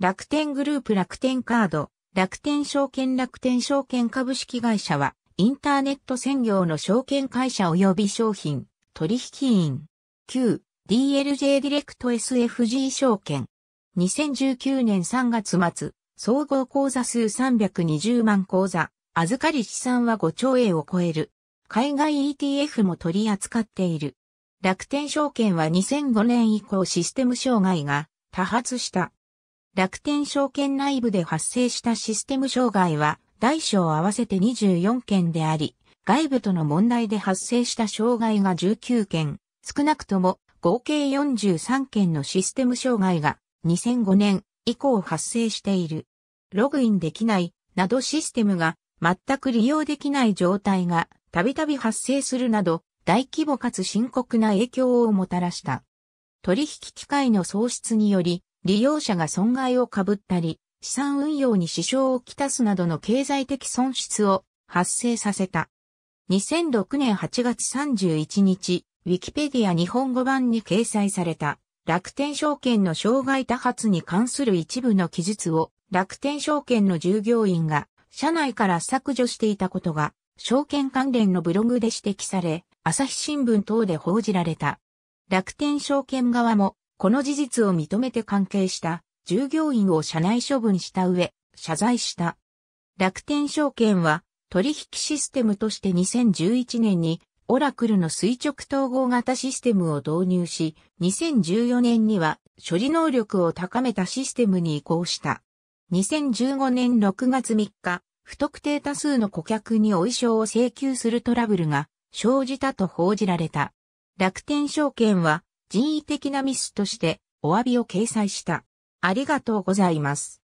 楽天グループ楽天カード、楽天証券楽天証券株式会社は、インターネット専業の証券会社及び商品、取引員、旧 DLJ ディレクト SFG 証券。2019年3月末、総合口座数320万口座、預かり資産は5兆円を超える。海外 ETF も取り扱っている。楽天証券は2005年以降システム障害が多発した楽天証券内部で発生したシステム障害は、大小合わせて24件であり、外部との問題で発生した障害が19件、少なくとも合計43件のシステム障害が2005年以降発生している。ログインできないなどシステムが全く利用できない状態がたびたび発生するなど大規模かつ深刻な影響をもたらした。取引機会の喪失により利用者が損害をかぶったり、資産運用に支障をきたすなどの経済的損失を発生させた。2006年8月31日、ウィキペディア日本語版に掲載された楽天証券の障害多発に関する一部の記述を楽天証券の従業員が社内から削除していたことが証券関連のブログで指摘され、朝日新聞等で報じられた。楽天証券側もこの事実を認めて関係した従業員を社内処分した上、謝罪した。楽天証券は取引システムとして2011年にオラクルの垂直統合型システムを導入し、2014年には処理能力を高めたシステムに移行した。2015年6月3日、不特定多数の顧客にお衣装を請求するトラブルが生じたと報じられた。楽天証券は人為的なミスとしてお詫びを掲載した。ありがとうございます。